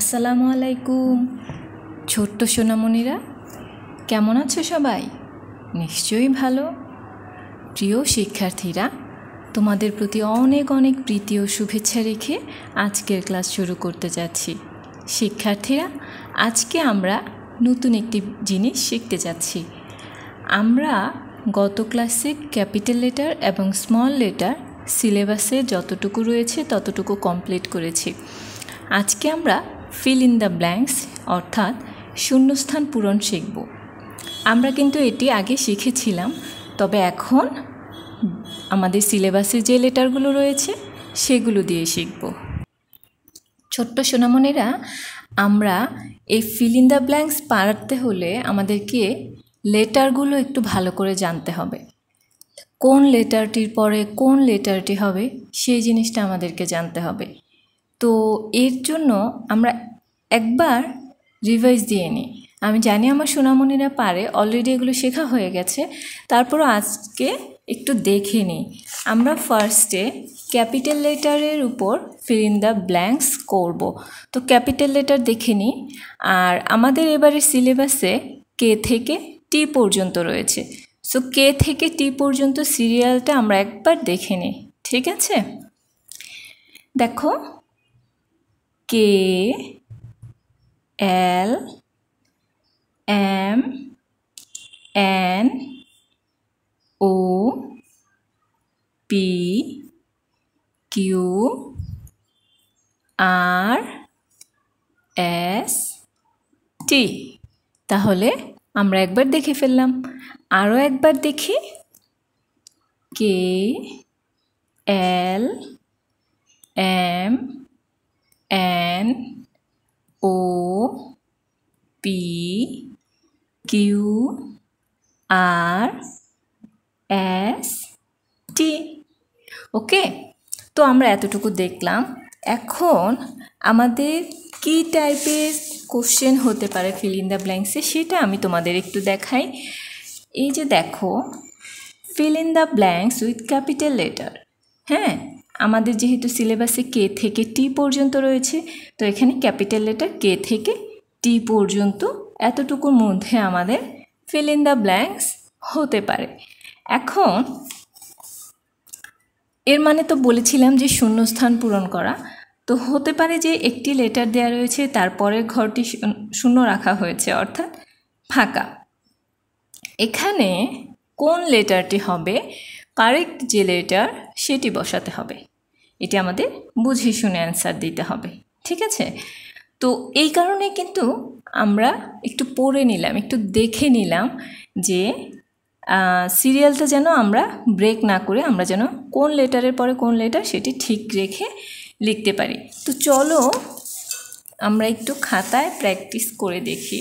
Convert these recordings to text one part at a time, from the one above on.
আসসালামু আলাইকুম ছোট্ট সোনামণিরা কেমন আছো সবাই নিশ্চয়ই ভালো প্রিয় শিক্ষার্থীরা তোমাদের প্রতি অনেক অনেক প্রীতি ও শুভেচ্ছা রেখে আজকের ক্লাস শুরু করতে যাচ্ছি শিক্ষার্থীরা আজকে আমরা নতুন একটি জিনিস শিখতে যাচ্ছি আমরা গত ক্লাসে ক্যাপিটাল লেটার এবং স্মল লেটার সিলেবাসে যতটুকু রয়েছে ততটুকু কমপ্লিট করেছি আজকে আমরা ফিল ইন দ্য ব্ল্যাঙ্কস অর্থাৎ শূন্যস্থান পূরণ শিখব আমরা কিন্তু এটি আগে শিখেছিলাম তবে এখন আমাদের সিলেবাসে যে লেটারগুলো রয়েছে সেগুলো দিয়ে শিখব ছোট্ট সোনামনেরা আমরা এই ফিল ইন দ্য ব্ল্যাঙ্কস পারতে হলে আমাদেরকে লেটারগুলো একটু ভালো করে জানতে হবে কোন লেটারটির পরে কোন লেটারটি হবে সেই জিনিসটা আমাদেরকে জানতে হবে তো এর জন্য আমরা একবার রিভাইজ দিয়ে নিই আমি জানি আমার সোনামণিরা পারে অলরেডি এগুলো শেখা হয়ে গেছে তারপরও আজকে একটু দেখে নিই আমরা ফার্স্টে ক্যাপিটাল লেটারের উপর ফিল ইন দ্য ব্ল্যাঙ্কস করব তো ক্যাপিটাল লেটার দেখে নিই আর আমাদের এবারে সিলেবাসে কে থেকে টি পর্যন্ত রয়েছে সো কে থেকে টি পর্যন্ত সিরিয়ালটা আমরা একবার দেখে নিই ঠিক আছে দেখো কে L M N O P Q R S T তাহলে আমরা একবার দেখে ফেললাম আরও একবার দেখি K L M N O P Q R S T okay তো আমরা এতটুকু দেখলাম এখন আমাদের কি টাইপের কোশ্চেন হতে পারে ফিল ইন দ্য ব্ল্যাঙ্কসে সেটা আমি তোমাদের একটু দেখাই এই যে দেখো fill in the blanks with capital letter হ্যাঁ আমাদের যেহেতু সিলেবাসে কে থেকে টি পর্যন্ত রয়েছে তো এখানে ক্যাপিটাল লেটার কে থেকে টি পর্যন্ত এতটুকুর মধ্যে আমাদের ফিল ইন দ্য ব্ল্যাঙ্কস হতে পারে এখন এর মানে তো বলেছিলাম যে শূন্যস্থান পূরণ করা তো হতে পারে যে একটি লেটার দেয়া রয়েছে তারপরের ঘরটি শূন্য রাখা হয়েছে অর্থাৎ ফাঁকা এখানে কোন লেটারটি হবে কারেক্ট যে লেটার সেটি বসাতে হবে এটি আমাদের বুঝে শুনে অ্যান্সার দিতে হবে ঠিক আছে তো এই কারণে কিন্তু আমরা একটু পড়ে নিলাম একটু দেখে নিলাম যে সিরিয়ালটা যেন আমরা ব্রেক না করে আমরা যেন কোন লেটারের পরে কোন লেটার সেটি ঠিক রেখে লিখতে পারি তো চলো আমরা একটু খাতায় প্র্যাকটিস করে দেখি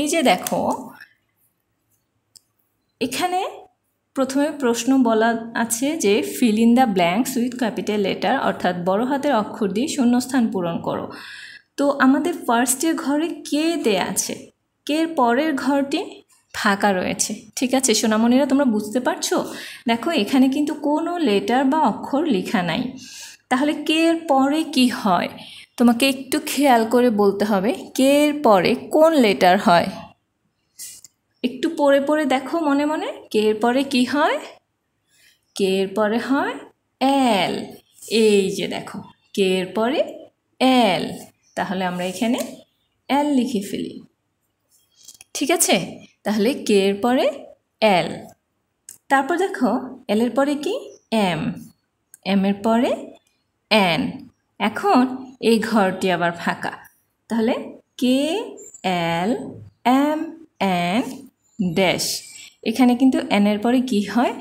এই যে দেখো এখানে প্রথমে প্রশ্ন বলা আছে যে fill in the blanks with capital letter অর্থাৎ বড় হাতের অক্ষর দিয়ে শূন্যস্থান পূরণ করো তো আমাদের ফার্স্টের ঘরে কে দে আছে কে পরের ঘরটি ফাঁকা রয়েছে ঠিক আছে সোনামণিরা তোমরা বুঝতে পারছো দেখো এখানে কিন্তু কোনো লেটার বা অক্ষর লেখা নাই তাহলে কে এর পরে কি হয় তোমাকে একটু খেয়াল করে বলতে হবে কে এর পরে কোন লেটার হয় একটু পড়ে পড়ে দেখো মনে মনে কে এর পরে কি হয় কে এর পরে হয় এল এই যে দেখো কে এর পরে এল তাহলে আমরা এখানে এল লিখে ফেলি ঠিক আছে তাহলে কে এর পরে এল তারপর দেখো এল এর পরে কি এম এম এর পরে এন এখন এই ঘরটি আবার ফাঁকা তাহলে K L M N dash এখানে কিন্তু এনের পরে কি হয়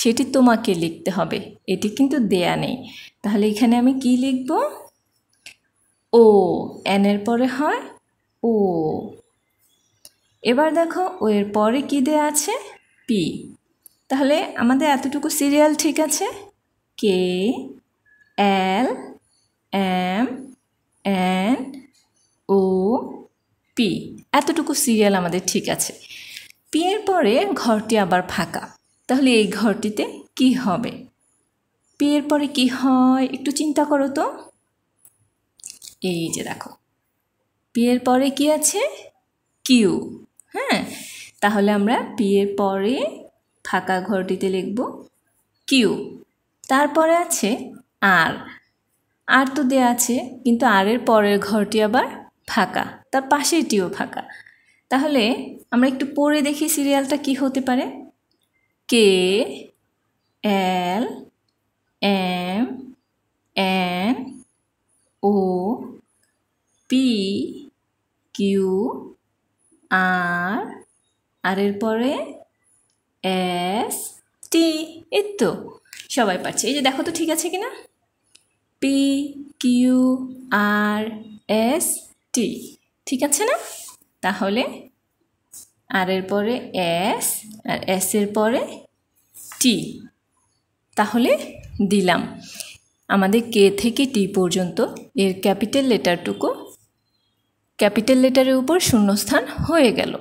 সেটি তোমাকে লিখতে হবে এটি কিন্তু দেয়া নেই তাহলে এখানে আমি কি লিখব ও এনের পরে হয় ও এবার দেখো ও এর পরে কি দেয়া আছে পি তাহলে আমাদের এতটুকু সিরিয়াল ঠিক আছে K L M N O P এতটুকু সিরিয়াল আমাদের ঠিক আছে পিয়ের পরে ঘরটি আবার ফাঁকা তাহলে এই ঘরটিতে কি হবে পিয়ের পরে কি হয় একটু চিন্তা করো তো এই যে দেখো পিয়ের পরে কি আছে কিউ হ্যাঁ তাহলে আমরা পিয়ের পরে ফাঁকা ঘরটিতে লিখব কিউ তারপরে আছে আর আর তো দেয়া আছে কিন্তু আরের পরের ঘরটি আবার ফাঁকা তার পাশেটিও ফাঁকা তাহলে আমরা একটু পড়ে দেখি সিরিয়ালটা কি হতে পারে K L M N O P Q R R এর পরে এস টি এই তো সবাই পাচ্ছে এই যে দেখো তো ঠিক আছে কি না P Q R S T ঠিক আছে না তাহলে আর এর পরে এস আর এস এর পরে টি তাহলে দিলাম আমাদের কে থেকে টি পর্যন্ত এর ক্যাপিটাল লেটারটুকু ক্যাপিটাল লেটারের উপর শূন্যস্থান হয়ে গেল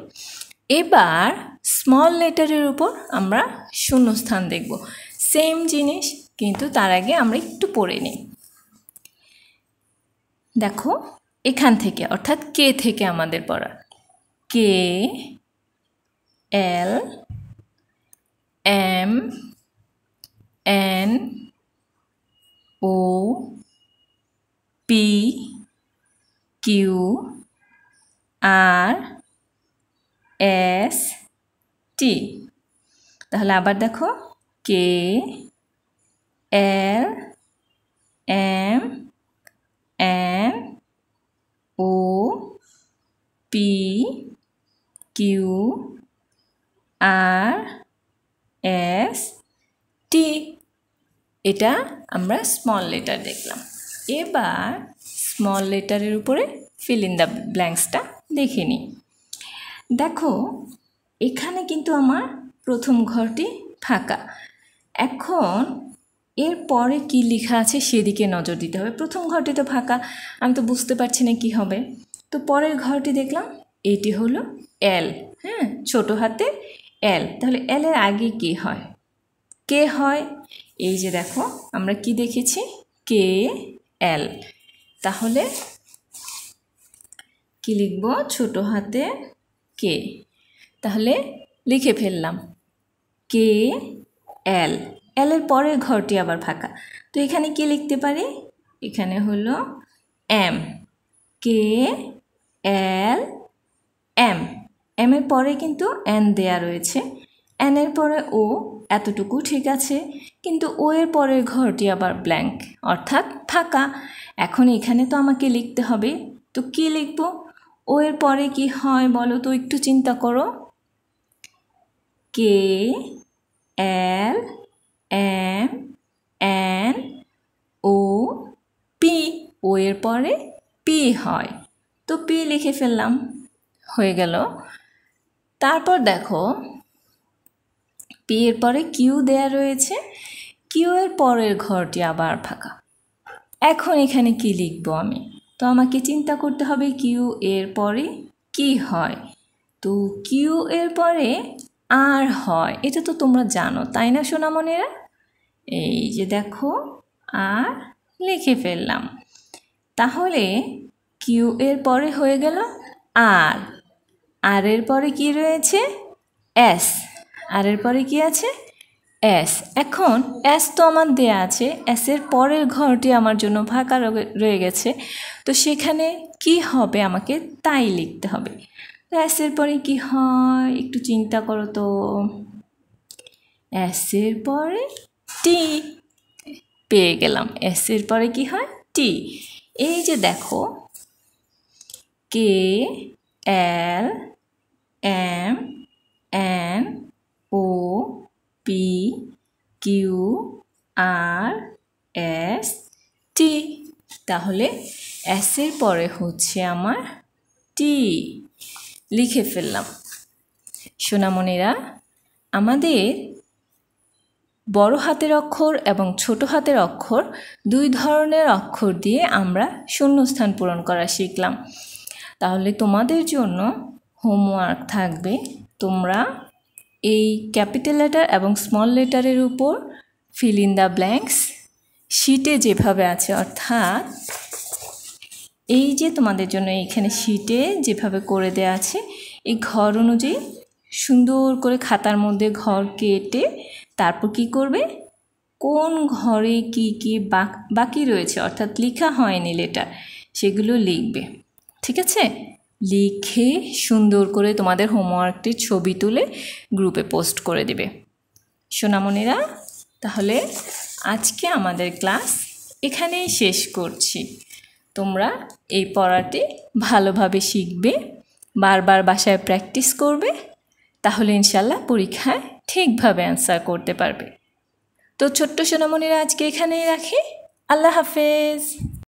এবার স্মল লেটারের উপর আমরা শূন্যস্থান দেখব সেম জিনিস কিন্তু তার আগে আমরা একটু পড়ে নিই দেখো এখান থেকে অর্থাৎ কে থেকে আমাদের পড়া K L M N O P Q R S T তাহলে আবার দেখো কে এল কিউ আর এস টি এটা আমরা স্মল লেটার দেখলাম এবার স্মল লেটারের উপরে ফিল ইন দ্য ব্ল্যাঙ্কসটা দেখে নিই দেখো এখানে কিন্তু আমার প্রথম ঘরটি ফাঁকা এখন এর পরে কী লেখা আছে সেদিকে নজর দিতে হবে প্রথম ঘরটি তো ফাঁকা আমি তো বুঝতে পারছি না কী হবে তো পরের ঘরটি দেখলাম এটি হলো এল হ্যাঁ ছোটো হাতে এল তাহলে এল এর আগে কে হয় কে হয় এই যে দেখো আমরা কি দেখেছি কে এল তাহলে কি লিখব ছোট হাতে কে তাহলে লিখে ফেললাম কে এল এল এর পরের ঘরটি আবার ফাঁকা তো এখানে কি লিখতে পারি এখানে হলো M K L M M এর পরে কিন্তু এন দেয়া রয়েছে এন এর পরে ও এতটুকু ঠিক আছে কিন্তু ও এর পরের ঘরটি আবার ব্ল্যাঙ্ক অর্থাৎ ফাঁকা এখন এখানে তো আমাকে লিখতে হবে তো কি লিখবো ও এর পরে কি হয় বলো তো একটু চিন্তা করো K L M N O P O এর পরে পি হয় তো পি লিখে ফেললাম হয়ে গেল তারপর দেখো পি এর পরে কিউ দেয়া রয়েছে কিউ এর পরের ঘরটি আবার ফাঁকা এখন এখানে কি লিখব আমি তো আমাকে চিন্তা করতে হবে কিউ এর পরে কি হয় তো কিউ এর পরে আর হয় এটা তো তোমরা জানো তাই না সোনামনেরা এই যে দেখো আর লিখে ফেললাম তাহলে কিউ এর পরে হয়ে গেল আর আর এর পরে কি রয়েছে এস আর এর পরে কি আছে এস এখন এস তো আমার দেয়া আছে এসের পরের ঘরটি আমার জন্য ফাঁকা রয়ে গেছে তো সেখানে কি হবে আমাকে তাই লিখতে হবে এসের পরে কি হয় একটু চিন্তা করো তো এসের পরে টি পেয়ে গেলাম এসের পরে কি হয় টি এই যে দেখো কে এল M N O P Q R S T তাহলে এসের পরে হচ্ছে আমার টি লিখে ফেললাম সোনামণিরা আমাদের বড় হাতের অক্ষর এবং ছোট হাতের অক্ষর দুই ধরনের অক্ষর দিয়ে আমরা শূন্যস্থান পূরণ করা শিখলাম তাহলে তোমাদের জন্য হোমওয়ার্ক থাকবে তোমরা এই ক্যাপিটাল লেটার এবং স্মল লেটারের উপর ফিল ইন দ্য ব্ল্যাঙ্কস শিটে যেভাবে আছে অর্থাৎ এই যে তোমাদের জন্য এখানে শিটে যেভাবে করে দেওয়া আছে এই ঘর অনুযায়ী সুন্দর করে খাতার মধ্যে ঘর কেটে তারপর কি করবে কোন ঘরে কি কি বাকি রয়েছে অর্থাৎ লেখা হয়নি লেটার সেগুলো লিখবে ঠিক আছে লিখে সুন্দর করে তোমাদের হোমওয়ার্কটির ছবি তুলে গ্রুপে পোস্ট করে দিবে সোনামণিরা তাহলে আজকে আমাদের ক্লাস এখানেই শেষ করছি তোমরা এই পড়াটি ভালোভাবে শিখবে বারবার বাসায় প্র্যাকটিস করবে তাহলে ইনশাল্লাহ পরীক্ষায় ঠিকভাবে অ্যান্সার করতে পারবে তো ছোট্ট সোনামণিরা আজকে এখানেই রাখি আল্লাহ হাফেজ